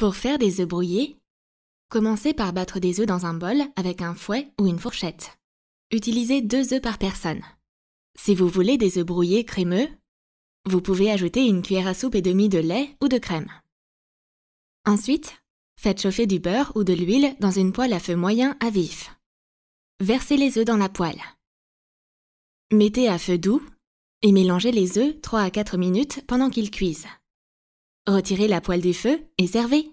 Pour faire des œufs brouillés, commencez par battre des œufs dans un bol avec un fouet ou une fourchette. Utilisez deux œufs par personne. Si vous voulez des œufs brouillés crémeux, vous pouvez ajouter une cuillère à soupe et demie de lait ou de crème. Ensuite, faites chauffer du beurre ou de l'huile dans une poêle à feu moyen à vif. Versez les œufs dans la poêle. Mettez à feu doux et mélangez les œufs 3 à 4 minutes pendant qu'ils cuisent. Retirez la poêle du feu et servez.